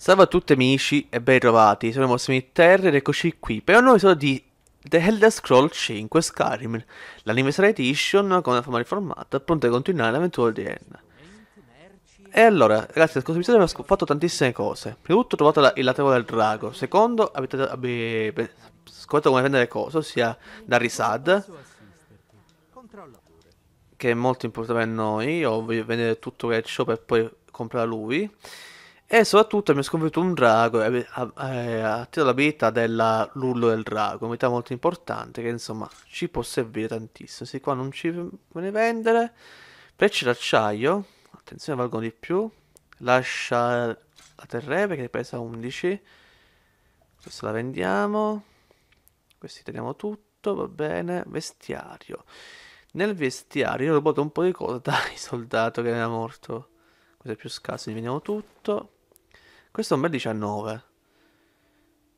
Salve a tutti amici e ben trovati, sono Mosmi Terra ed eccoci qui per un nuovo episodio di The Elder Scrolls 5 Skyrim, l'Anniversary Edition con una forma riformata, pronta a continuare l'avventura di Enna. E allora, ragazzi, nel scorso episodio abbiamo fatto tantissime cose. Prima di tutto ho trovato la, il tavola del drago, secondo abbiamo ab scoperto come vendere cose, ossia da Risad, che è molto importante per noi, voglio vendere tutto che ho per poi comprare lui. E soprattutto abbiamo sconfitto un drago e eh, ha eh, attirato la vita dell'urlo del drago, un'abilità molto importante che insomma ci può servire tantissimo. Se qua non ci vuole vendere, precci d'acciaio, attenzione valgono di più, lascia la terreve che pesa 11, questa la vendiamo, questi teniamo tutto, va bene, vestiario. Nel vestiario io ho rubato un po' di cose dai soldato che era morto. Questo è più scasso, scarso, vendiamo tutto. Questo è un bel 19.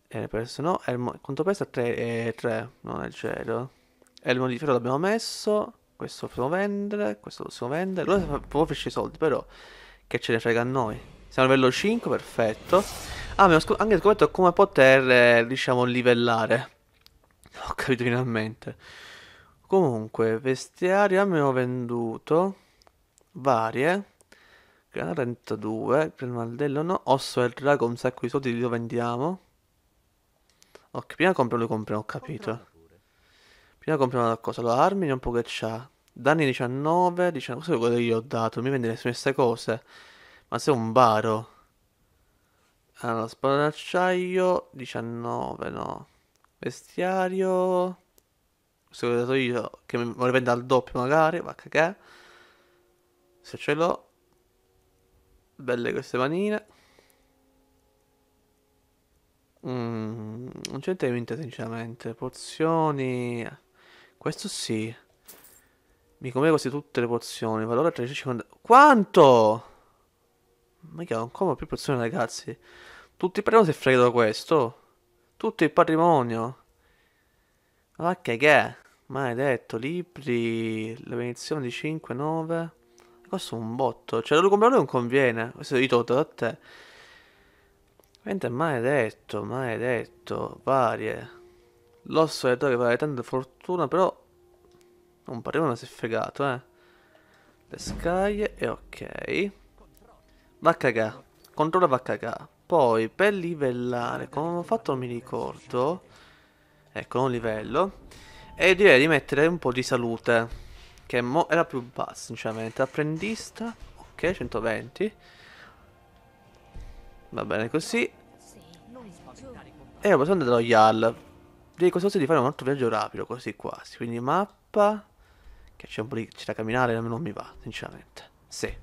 E perso no. Elmo, quanto pesa? 3, eh, 3. Non è il cielo. Elmo di ferro l'abbiamo messo. Questo lo possiamo vendere. Questo lo possiamo vendere. Lui può finisce i soldi, però. Che ce ne frega a noi. Siamo a livello 5, perfetto. Ah, mi ho scop anche scoperto come poter, eh, diciamo, livellare. Ho capito finalmente. Comunque, vestiario abbiamo venduto. Varie. Grana 32, prima Maldello no. Osso del drago, un sacco di soldi, li lo vendiamo. Ok, prima compriamo, lo compriamo, ho capito. Prima compriamo qualcosa. Allora, armi un po' che c'ha. Danni 19, 19, questo è quello che io ho dato. Non mi vende nessuna queste cose. Ma sei un baro. Allora, spada d'acciaio, 19, no. Vestiario... Questo che ho dato io, che mi vuole vendere al doppio magari, va che. Se ce l'ho, Belle queste manine. Mm, non c'entra niente sinceramente. Pozioni. Questo sì. Mi come quasi tutte le pozioni. Valore 350. Quanto? Ma che non come più pozioni, ragazzi. Tutti i patrimoni si frega da questo. Tutto il patrimonio. Ma che che è? Maledetto, libri, la benedizione di 5, 9. Costa un botto. Cioè, lo comprare non conviene. Questo io tolto da te. Veramente maledetto, maledetto. Varie. L'osso è che vale tanta fortuna, però... Non pareva parevano si è fregato, eh. Le scaglie e ok. Va cagà. Controlla va cagà. Poi, per livellare, come ho fatto non mi ricordo. Ecco, un livello. E direi di mettere un po' di salute. Che era più bassa sinceramente. Apprendista. Ok, 120. Va bene così. E possiamo andare allo Yal. Direi cosa di fare un altro viaggio rapido, così quasi. Quindi mappa. Che c'è un po' di... c'è da camminare, non mi va, sinceramente. Sì. E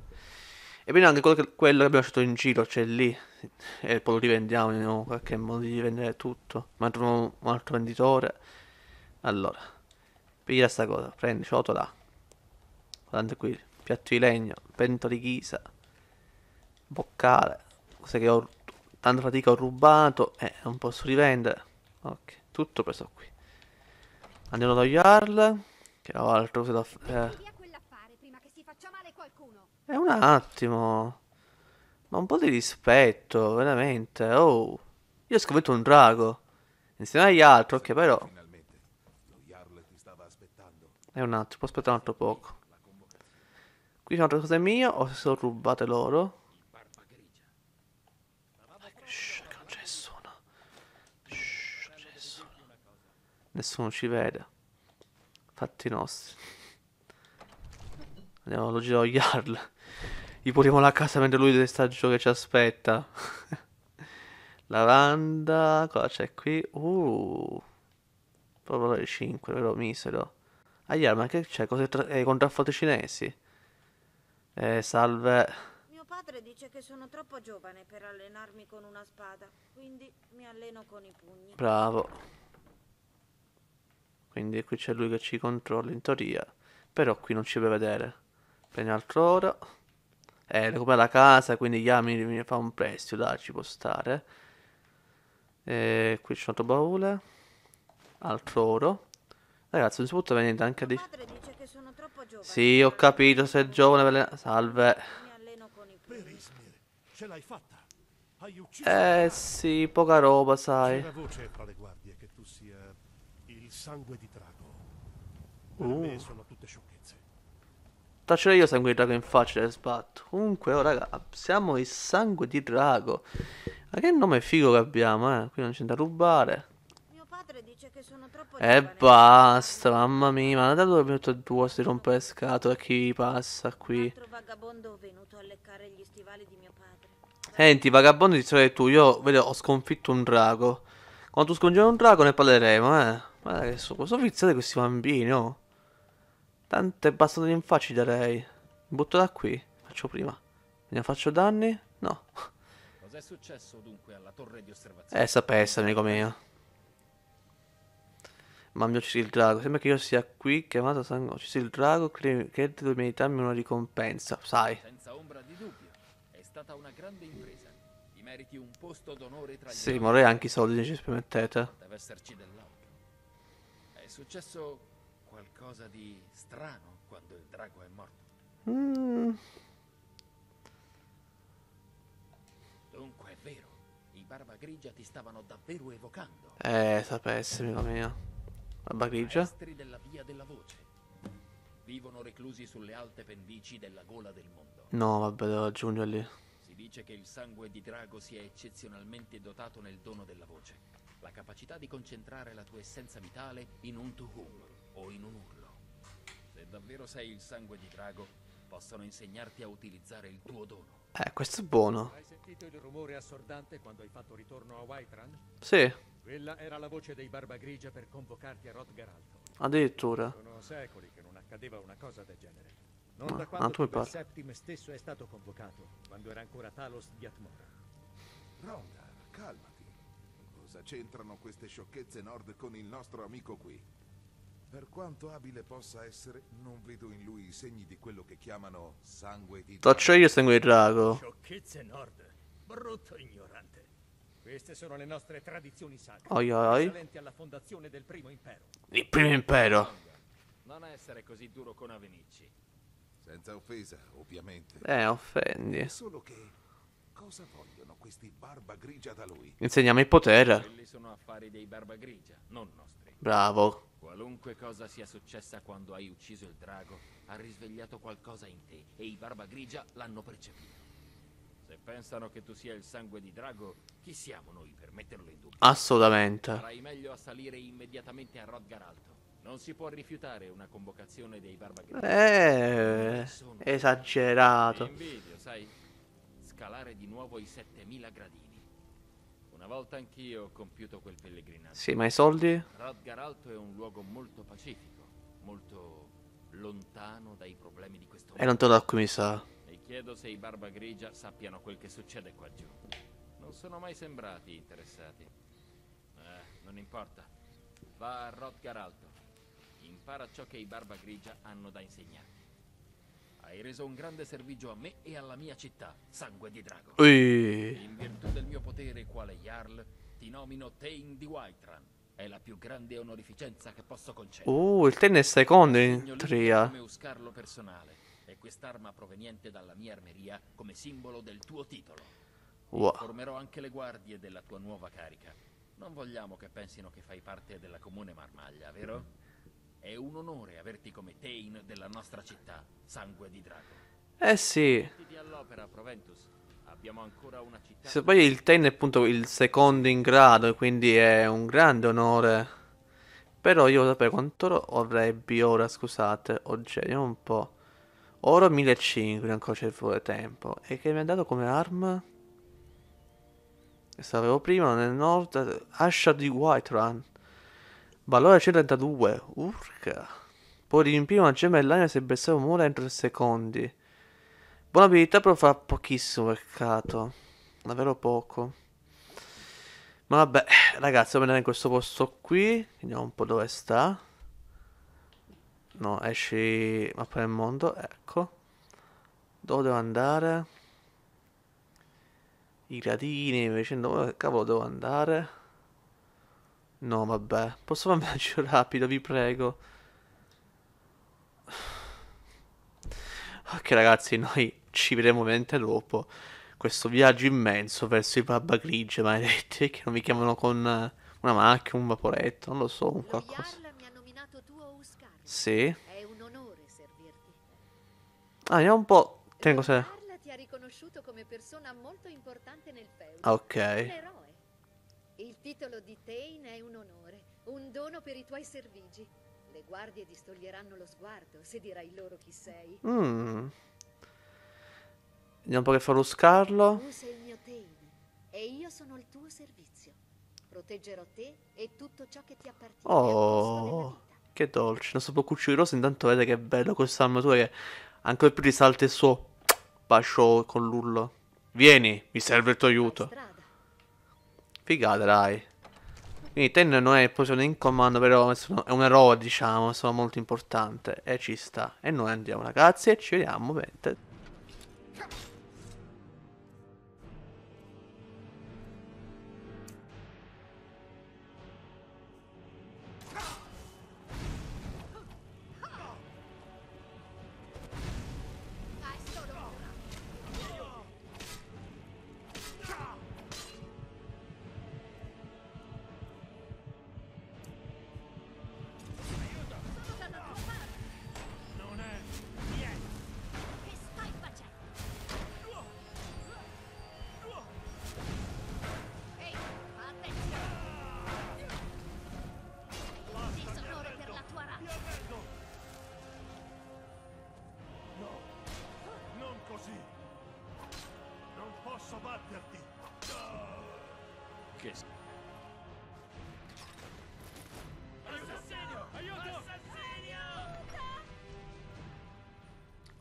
quindi anche quello che, quello che, abbiamo lasciato in giro c'è lì. E poi lo rivendiamo in qualche modo di vendere tutto. Ma troviamo un altro venditore. Allora. Piglia sta cosa. Prendi, ciotola guardate qui, piatto di legno, pentole di ghisa, boccale, cose che ho tanta fatica ho rubato e eh, non posso rivendere. Ok, tutto preso qui. Andiamo da Jarl, che ho altro cose da eh. fare. Eh. È un attimo. Ma un po' di rispetto, veramente. Oh, io ho scoperto un drago. Insieme agli altri, ok, però... È eh, un attimo, aspettare un altro poco. Qui c'è un'altra cosa mia o se sono rubate loro? Shh, non c'è nessuno. Shh, non c'è nessuno. Nessuno ci vede. Fatti nostri. Andiamo a giro Jarl. Gli puliamo la casa mentre lui deve stare giù che ci aspetta. Lavanda, cosa c'è qui? Uh. Proprio le 5, vero misero. Ah, Jarl, ma che c'è? Cose tra- eh, contraffatte cinesi? Eh, salve. Mio padre dice che sono troppo giovane per allenarmi con una spada, quindi mi alleno con i pugni. Bravo. Quindi qui c'è lui che ci controlla in teoria, però qui non ci deve vedere. Prendi altro oro. Eh, come la casa, quindi già mi, mi fa un prestito, dai, ci può stare. E eh, qui c'è un altro baule. Altro oro. Ragazzi, non si può venire anche a... Mio padre dice troppo giovane. Sì, ho capito, sei giovane per le... Salve. Eh sì, poca roba, sai. C'è voce tra le guardie che tu sia il sangue di drago. uh. me sono tutte sciocchezze. Taccio io sangue di drago in faccia e sbatto. Comunque, oh raga, siamo il sangue di drago. Ma che nome figo che abbiamo, eh? Qui non c'è da rubare perché sono troppo E giovane. basta, mamma mia, ma da dove è venuto due si rompe le scatole chi passa qui? Un altro vagabondo venuto a leccare gli stivali di mio padre. Senti, vagabondo di solito tu, io vedo, ho sconfitto un drago. Quando tu scongiuri un drago ne parleremo, eh. Guarda che so, sono viziate questi bambini, oh. Tante bastate in faccia darei. Butto da qui, faccio prima. Ne faccio danni? No. Cos'è successo dunque alla torre di eh, osservazione? Eh, sapesse, amico mio. Mamma, uccisi il drago. Sembra che io sia qui, chiamato sangue. C'è il drago, Credo di meritarmi una ricompensa, sai. Senza ombra di dubbio, è stata una grande impresa. Ti meriti un posto d'onore tra gli Sì, vorrei anche i soldi, ci permettete. Deve esserci dell'altro. È successo qualcosa di strano quando il drago è morto. Mm. Dunque è vero, i barba grigia ti stavano davvero evocando. Eh, sapessi, amico mio. Barba grigia. Vivono reclusi sulle alte pendici della gola del mondo. No, vabbè, devo aggiungere lì. Si dice che il sangue di drago sia eccezionalmente dotato nel dono della voce. La capacità di concentrare la tua essenza vitale in un tuhum o in un urlo. Se davvero sei il sangue di drago, possono insegnarti a utilizzare il tuo dono. Eh, questo è buono. Hai sentito il rumore assordante quando hai fatto ritorno a Whiterun? Sì. Quella era la voce dei Barbagrigia per convocarti a Rothgar Alto. Addirittura. Sono secoli che non accadeva una cosa del genere. Non Ma, da quando il Septim stesso è stato convocato, quando era ancora Talos di Atmora. Rondar, calmati. Cosa c'entrano queste sciocchezze nord con il nostro amico qui? Per quanto abile possa essere, non vedo in lui i segni di quello che chiamano sangue di... Toccio io sangue di drago. Sciocchezze nord. Brutto ignorante. Queste sono le nostre tradizioni sacre. Oi oi. Risalenti alla fondazione del primo impero. Il primo impero. Non essere così duro con Avenicci. Senza offesa, ovviamente. Eh, offendi. Solo che cosa vogliono questi barba grigia da lui? Insegniamo il potere. Quelli sono affari dei barba grigia, non nostri. Bravo. Qualunque cosa sia successa quando hai ucciso il drago, ha risvegliato qualcosa in te e i Barba Grigia l'hanno percepito. Se pensano che tu sia il sangue di drago, chi siamo noi per metterlo in dubbio? Assolutamente. Sarai meglio a salire immediatamente a Rodgar Alto. Non si può rifiutare una convocazione dei Barba Grigia. Eh, esagerato. Invidio, sai? Scalare di nuovo i 7000 gradini. Una volta anch'io ho compiuto quel pellegrinaggio. Sì, ma i soldi? Rodgar Alto è un luogo molto pacifico, molto lontano dai problemi di questo mondo. E non te da qui, mi sa. E chiedo se i Barba Grigia sappiano quel che succede qua giù. Non sono mai sembrati interessati. Eh, non importa. Va a Rodgar Alto. Impara ciò che i Barba Grigia hanno da insegnare. Hai reso un grande servizio a me e alla mia città, Sangue di Drago. E... In virtù del mio potere quale Jarl, ti nomino Tain di Whiterun. È la più grande onorificenza che posso concedere. Oh, il Tain è secondo in tria. come uscarlo personale e quest'arma proveniente dalla mia armeria come simbolo del tuo titolo. Wow. Informerò anche le guardie della tua nuova carica. Non vogliamo che pensino che fai parte della comune marmaglia, vero? È un onore averti come Tain della nostra città, sangue di drago. Eh sì. Se poi il Tain è appunto il secondo in grado, quindi è un grande onore. Però io sapere quanto oro avrebbi ora, scusate, oggi, un po'. Oro 1500, ancora c'è fuori tempo. E che mi ha dato come arma? Questa avevo prima, nel nord, Asha di Whiterun. Valore 132. Urca. Può riempire una gemellania se bersaglio muore entro 3 secondi. Buona abilità però fa pochissimo peccato. Davvero poco. Ma vabbè, ragazzi, dobbiamo andare in questo posto qui. Vediamo un po' dove sta. No, esci mappa del mondo, ecco. Dove devo andare? I gradini, invece, dove oh, cavolo devo andare? No, vabbè, posso un andarci rapido, vi prego. Ok ragazzi, noi ci vedremo ovviamente dopo questo viaggio immenso verso i barba grigie maledetti che non mi chiamano con eh, una macchina, un vaporetto, non lo so, un qualcosa. Sì. È un onore servirti. Ah, andiamo un po'. Tengo se. ti ha riconosciuto come persona molto importante nel feudo. Ok. Un eroe. Il titolo di Tane è un onore, un dono per i tuoi servigi. Le guardie distoglieranno lo sguardo se dirai loro chi sei. Mm. Vediamo un po' che fa lo scarlo. Tu sei il mio Tane e io sono il tuo servizio. Proteggerò te e tutto ciò che ti appartiene. Oh, che dolce. Non so cucire rosa, intanto vede che è bello questa armatura che ancora più risalta il suo bacio con l'urlo. Vieni, mi serve il tuo aiuto. Figata, dai. Quindi Ten non è posizione in comando, però è un eroe, diciamo, sono molto importante. E ci sta. E noi andiamo, ragazzi, e ci vediamo, ovviamente. posso batterti! Che Aiuto!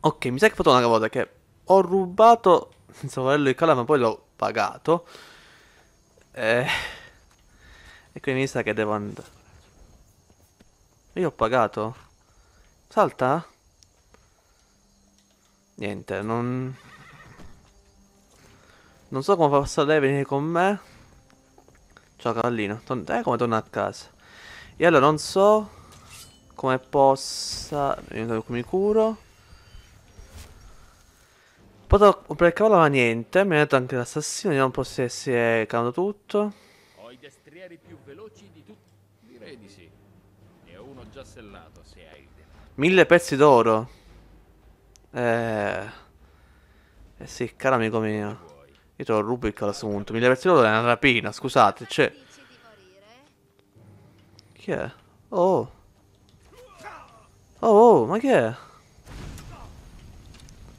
Ok, mi sa che ho fatto una cosa che ho rubato il savarello il Cala, ma poi l'ho pagato. Eh, e quindi mi sa che devo andare. Io ho pagato. Salta? Niente, non... Non so come possa lei venire con me. Ciao cavallino. Ton eh, come torna a casa. E allora non so come possa... Mi curo. Potrò comprare il cavallo ma niente. Mi ha detto anche l'assassino di non essere cavato tutto. Ho i destrieri più veloci di tutti. Direi di sì. Ne ho uno già sellato se hai... Mille pezzi d'oro. Eh... Eh sì, caro amico mio. Io trovo lo rubo il calasunto. Mi una rapina, scusate, c'è. Chi è? Oh. Oh, oh, ma che è?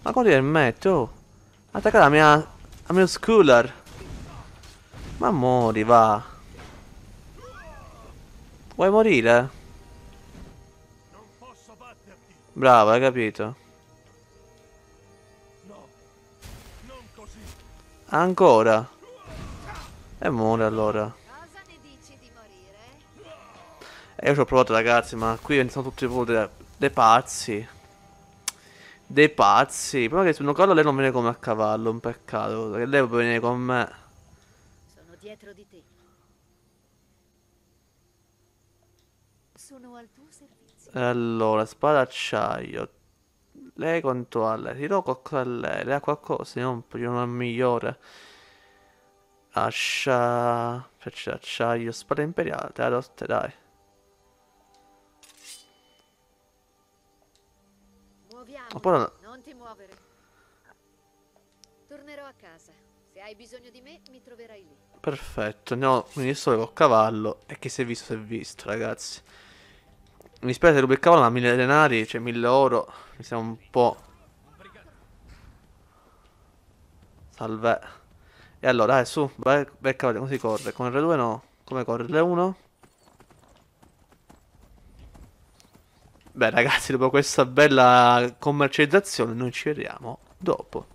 Ma guarda il metto. Oh. Attacca la mia... La mia schooler. Ma mori, va. Vuoi morire? Bravo, hai capito. Ancora? E muore allora. E eh, io ci ho provato ragazzi, ma qui sono tutti proprio dei pazzi. Dei pazzi. Però che su Nocolo lei non viene come a cavallo, un peccato. Perché lei può venire con me. Sono dietro di te. Sono al tuo servizio. Allora, spada acciaio, lei contro lei, tirò qualcosa a lei, lei ha qualcosa, non, non migliore. Ascia, faccia acciaio, spada imperiale, te la adotterai. Muoviamo, no. non ti muovere. Tornerò a casa. Se hai bisogno di me, mi troverai lì. Perfetto, andiamo quindi solo col cavallo e chi si è visto si è visto, ragazzi. Mi spiace rubo il cavolo, ma mille denari, cioè mille oro. Mi sembra un po'. Salve. E allora, dai, eh, su, vai, vai cavolo, come si corre? Con R2 no. Come corre? R1? Beh, ragazzi, dopo questa bella commercializzazione, noi ci vediamo dopo.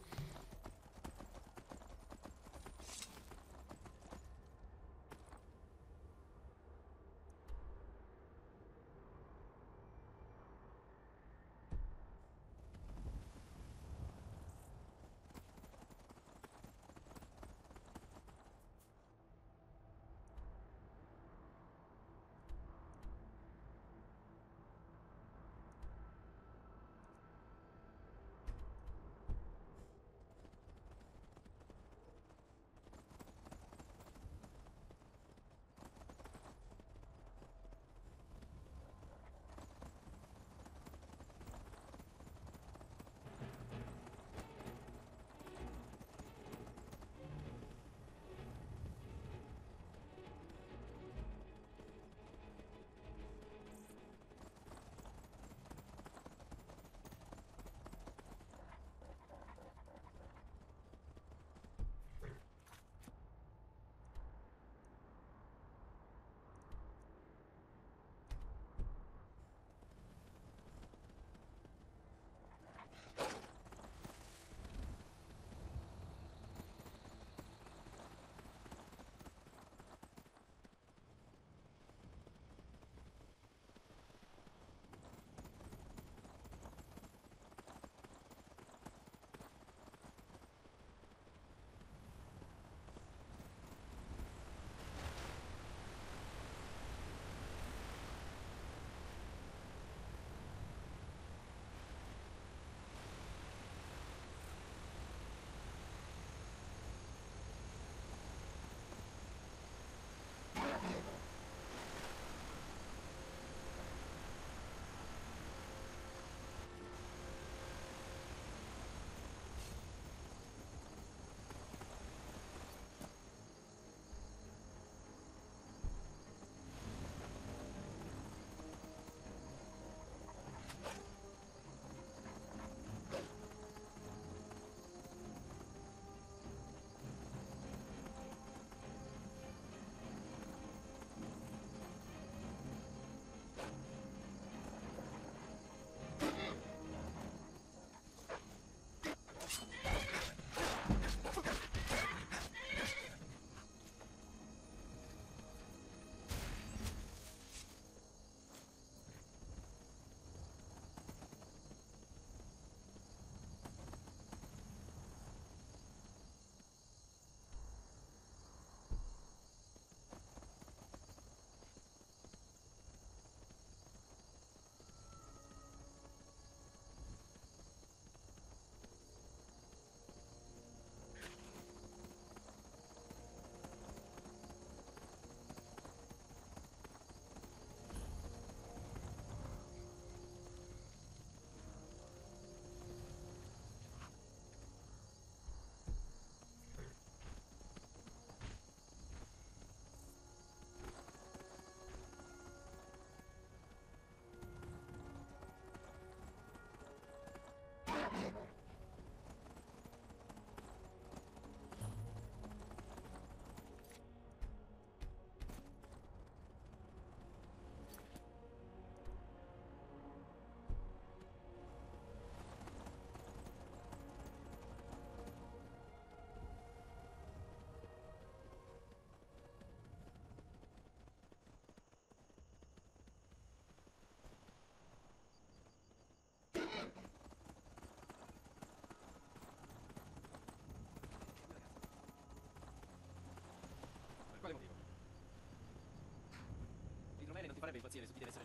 para averiguar si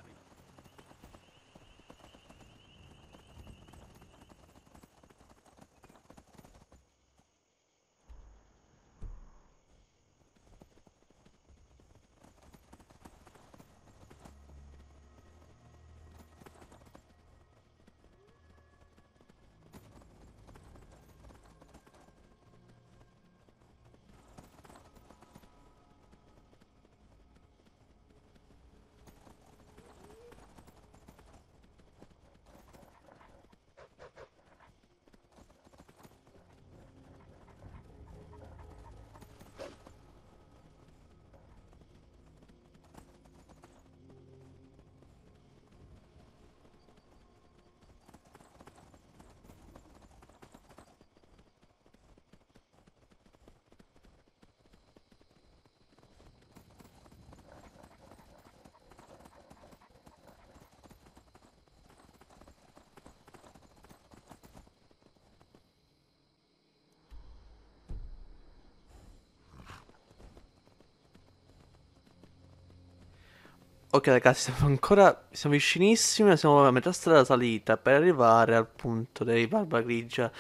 Ok ragazzi, siamo ancora, siamo vicinissimi, siamo a metà strada salita per arrivare al punto dei Barba Grigia.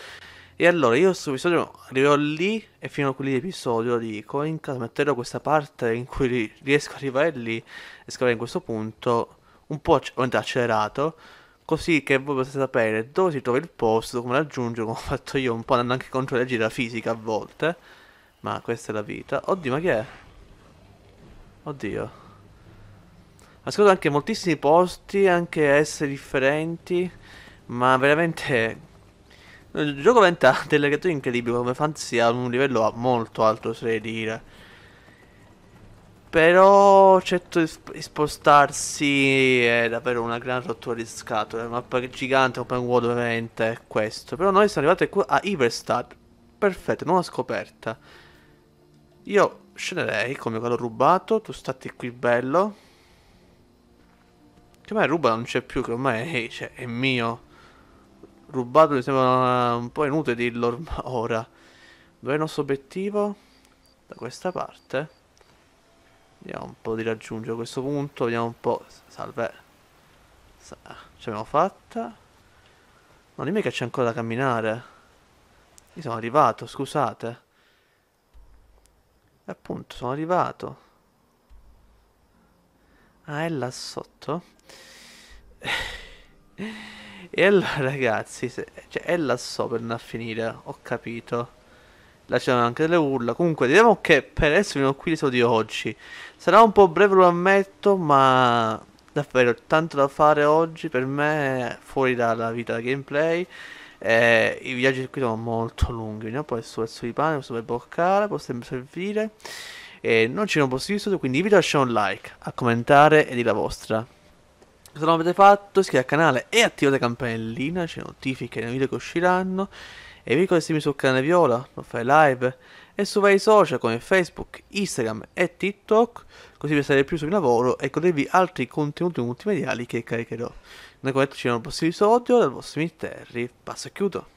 E allora, io questo episodio arriverò lì e fino a quell'episodio dico, in caso metterò questa parte in cui riesco ad arrivare lì e scavare in questo punto, un po' accelerato, così che voi potete sapere dove si trova il posto, come raggiungere, come ho fatto io, un po' andando anche contro le leggi della fisica a volte. Ma questa è la vita. Oddio, ma chi è? Oddio ascolto anche moltissimi posti, anche essere differenti, ma veramente... Il gioco diventa delle creature incredibili, come fantasia ad un livello molto alto, se dire. Però, certo, di spostarsi è davvero una gran rottura di scatole. Una mappa gigante, open world, ovviamente, è questo. Però noi siamo arrivati qua a Iverstad. Perfetto, nuova scoperta. Io scenderei come quello rubato. Tu stati qui bello. Che ormai ruba non c'è più, che ormai è, cioè, è mio. Rubato mi sembra un po' inutile dirlo ora. Dov'è il nostro obiettivo? Da questa parte. Vediamo un po' di raggiungere questo punto, vediamo un po'. Salve. Sa, ce l'abbiamo fatta. No, dimmi che c'è ancora da camminare. Io sono arrivato, scusate. E appunto, sono arrivato. Ah, è là sotto? e allora ragazzi, se... cioè è là sopra per a finire, ho capito. Là c'erano anche delle urla. Comunque, diciamo che per adesso finiamo qui di oggi. Sarà un po' breve, lo ammetto, ma davvero tanto da fare oggi per me fuori dalla vita da gameplay. Eh, I viaggi qui sono molto lunghi. No? Poi suo pezzo di pane, questo per boccare, può sempre servire e non ci sono possibili studio, quindi vi lascio un like, a commentare e di la vostra. Se non l'avete fatto iscrivetevi al canale e attivate la campanellina, c'è notifiche dei video che usciranno. E vi ricordo di seguirmi sul canale Viola, lo fai live e su vari social come Facebook, Instagram e TikTok, così per stare più sul mio lavoro e godervi altri contenuti multimediali che caricherò. Noi come detto ci vediamo al prossimo episodio dal vostro Terry. Passo e chiudo.